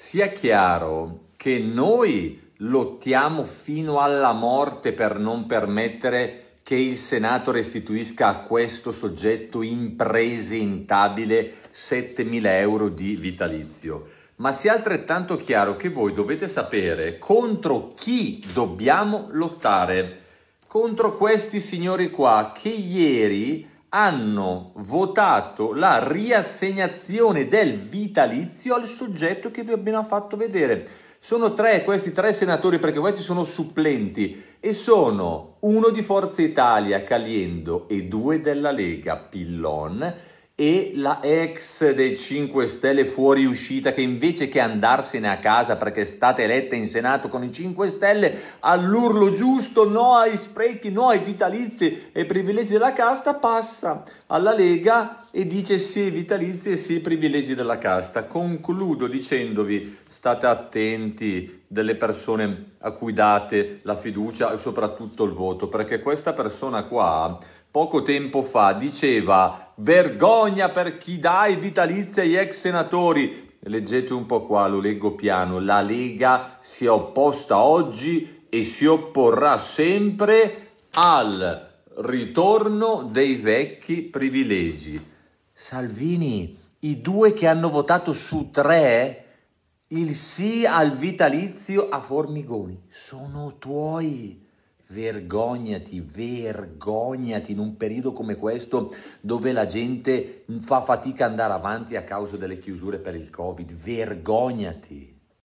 Sia chiaro che noi lottiamo fino alla morte per non permettere che il Senato restituisca a questo soggetto impresentabile 7.000 euro di vitalizio. Ma sia altrettanto chiaro che voi dovete sapere contro chi dobbiamo lottare. Contro questi signori qua che ieri hanno votato la riassegnazione del vitalizio al soggetto che vi abbiamo fatto vedere. Sono tre questi tre senatori perché questi sono supplenti e sono uno di Forza Italia Caliendo e due della Lega Pillon e la ex dei 5 Stelle fuoriuscita che invece che andarsene a casa perché è stata eletta in Senato con i 5 Stelle all'urlo giusto no ai sprechi, no ai vitalizi e privilegi della casta passa alla Lega e dice sì ai vitalizi e sì ai privilegi della casta. Concludo dicendovi state attenti delle persone a cui date la fiducia e soprattutto il voto perché questa persona qua poco tempo fa diceva vergogna per chi dà i vitalizi agli ex senatori. Leggete un po' qua, lo leggo piano. La Lega si è opposta oggi e si opporrà sempre al ritorno dei vecchi privilegi. Salvini, i due che hanno votato su tre il sì al vitalizio a Formigoni sono tuoi. Vergognati, vergognati in un periodo come questo dove la gente fa fatica ad andare avanti a causa delle chiusure per il Covid. Vergognati.